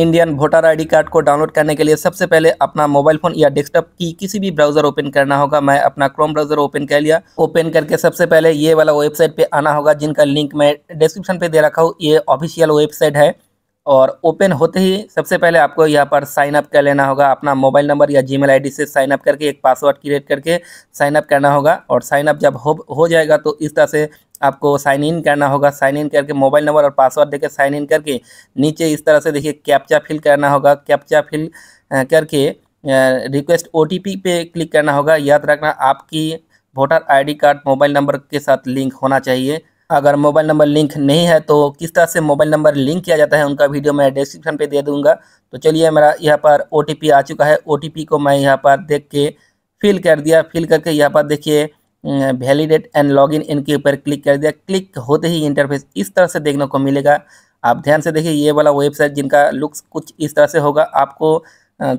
Indian voter ID card को download करने के लिए सबसे पहले अपना मोबाइल फ़ोन या डेस्कटॉप की किसी भी ब्राउज़र ओपन करना होगा मैं अपना क्रोम ब्राउज़र ओपन कर लिया ओपन करके सबसे पहले ये वाला वेबसाइट पे आना होगा जिनका लिंक मैं डिस्क्रिप्शन पे दे रखा हूँ ये ऑफिशियल वेबसाइट है और ओपन होते ही सबसे पहले आपको यहाँ पर साइन अप कर लेना होगा अपना मोबाइल नंबर या जीमेल आईडी से साइन अप करके एक पासवर्ड क्रिएट करके साइन अप करना होगा और साइन अप जब हो हो जाएगा तो इस तरह से आपको साइन इन करना होगा साइन इन करके मोबाइल नंबर और पासवर्ड देकर साइन इन करके नीचे इस तरह से देखिए कैप्चा फिल करना होगा कैप्चा फिल करके रिक्वेस्ट ओ पे क्लिक करना होगा याद रखना आपकी voter I card mobile number के साथ लिंक होना चाहिए अगर मोबाइल नंबर लिंक नहीं है तो किस तरह से मोबाइल नंबर लिंक किया जाता है उनका वीडियो मैं डिस्क्रिप्शन पे दे दूंगा तो चलिए मेरा यहाँ पर ओ आ चुका है ओ को मैं यहाँ पर देख के फिल कर दिया फिल करके यहाँ पर देखिए वैलिडेट एंड लॉग इन इनके ऊपर क्लिक कर दिया क्लिक होते ही इंटरफेस इस तरह से देखने को मिलेगा आप ध्यान से देखिए ये वाला वेबसाइट जिनका लुक्स कुछ इस तरह से होगा आपको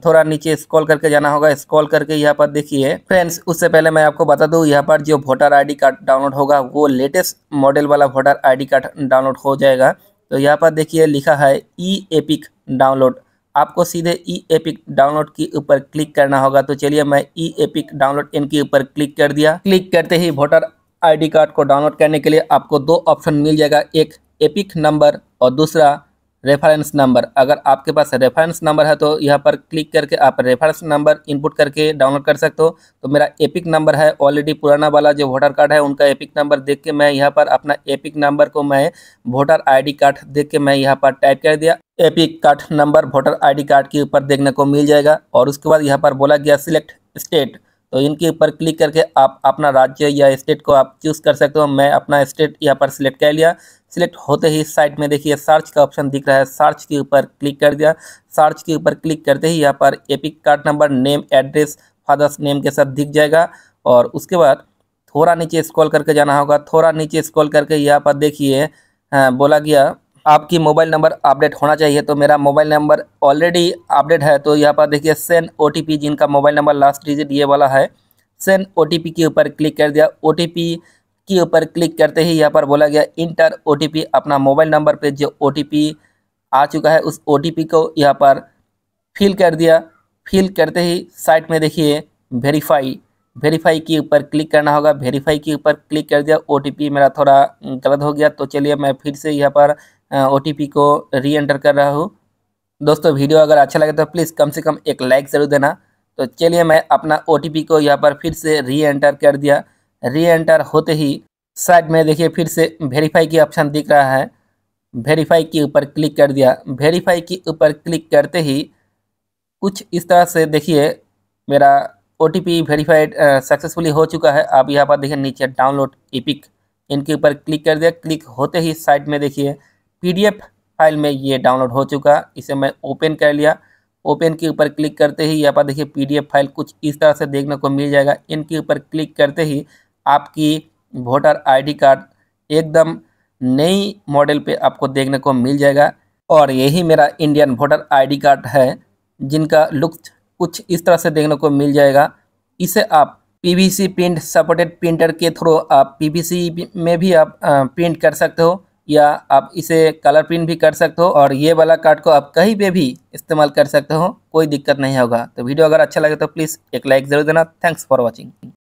थोड़ा नीचे स्क्रॉल करके जाना होगा स्क्रॉल करके यहाँ पर देखिए फ्रेंड्स उससे पहले मैं आपको बता दूँ यहाँ पर जो वोटर आईडी कार्ड डाउनलोड होगा वो लेटेस्ट मॉडल वाला वोटर आईडी कार्ड डाउनलोड हो जाएगा तो यहाँ पर देखिए लिखा है ई एपिक डाउनलोड आपको सीधे ई एपिक डाउनलोड के ऊपर क्लिक करना होगा तो चलिए मैं ई एपिक डाउनलोड इनके ऊपर क्लिक कर दिया क्लिक करते ही वोटर आईडी कार्ड को डाउनलोड करने के लिए आपको दो ऑप्शन मिल जाएगा एक एपिक नंबर और दूसरा रेफरेंस नंबर अगर आपके पास रेफरेंस नंबर है तो यहाँ पर क्लिक करके आप रेफरेंस नंबर इनपुट करके डाउनलोड कर सकते हो तो मेरा एपिक नंबर है ऑलरेडी पुराना वाला जो वोटर कार्ड है उनका एपिक नंबर देख के मैं यहाँ पर अपना एपिक नंबर को मैं वोटर आईडी कार्ड देख के मैं यहाँ पर टाइप कर दिया EPIC card number voter I card के ऊपर देखने को मिल जाएगा और उसके बाद यहाँ पर बोला गया सिलेक्ट स्टेट तो इनके ऊपर क्लिक करके आप अपना राज्य या स्टेट को आप चूज़ कर सकते हो मैं अपना स्टेट यहाँ पर सिलेक्ट कर लिया सिलेक्ट होते ही साइट में देखिए सर्च का ऑप्शन दिख रहा है सर्च के ऊपर क्लिक कर दिया सर्च के ऊपर क्लिक करते ही यहाँ पर EPIC card number name address father's name के साथ दिख जाएगा और उसके बाद थोड़ा नीचे स्क्रॉल करके जाना होगा थोड़ा नीचे स्क्रॉल करके यहाँ पर देखिए हाँ, बोला गया आपकी मोबाइल नंबर अपडेट होना चाहिए तो मेरा मोबाइल नंबर ऑलरेडी अपडेट है तो यहाँ पर देखिए सेन ओ जिनका मोबाइल नंबर लास्ट डिजिट ये वाला है सेन ओ के ऊपर क्लिक कर दिया ओ के ऊपर क्लिक करते ही यहाँ पर बोला गया इंटर ओ अपना मोबाइल नंबर पर जो ओ आ चुका है उस ओ को यहाँ पर फिल कर दिया फिल करते ही साइट में देखिए वेरीफाई वेरीफाई के ऊपर क्लिक करना होगा वेरीफाई के ऊपर क्लिक कर दिया ओ मेरा थोड़ा गलत हो गया तो चलिए मैं फिर से यहाँ पर ओ को री एंटर कर रहा हूँ दोस्तों वीडियो अगर अच्छा लगे तो प्लीज़ कम से कम एक लाइक ज़रूर देना तो चलिए मैं अपना ओ को यहाँ पर फिर से री एंटर कर दिया री एंटर होते ही साइड में देखिए फिर से वेरीफाई की ऑप्शन दिख रहा है वेरीफाई के ऊपर क्लिक कर दिया वेरीफाई के ऊपर क्लिक करते ही कुछ इस तरह से देखिए मेरा O T P verified successfully हो चुका है आप यहाँ पर देखिए नीचे डाउनलोड इपिक इनके ऊपर क्लिक कर दिया क्लिक होते ही साइड में देखिए पीडीएफ फाइल में ये डाउनलोड हो चुका इसे मैं ओपन कर लिया ओपन के ऊपर क्लिक करते ही यहाँ पर देखिए पीडीएफ फाइल कुछ इस तरह से देखने को मिल जाएगा इनके ऊपर क्लिक करते ही आपकी वोटर आईडी कार्ड एकदम नई मॉडल पे आपको देखने को मिल जाएगा और यही मेरा इंडियन वोटर आईडी कार्ड है जिनका लुक कुछ इस तरह से देखने को मिल जाएगा इसे आप पीवीसी प्रिंट सपोर्टेड प्रिंटर के थ्रू आप पीवीसी में भी आप प्रिंट कर सकते हो या आप इसे कलर प्रिंट भी कर सकते हो और ये वाला कार्ड को आप कहीं पे भी इस्तेमाल कर सकते हो कोई दिक्कत नहीं होगा तो वीडियो अगर अच्छा लगे तो प्लीज़ एक लाइक ज़रूर देना थैंक्स फॉर वॉचिंग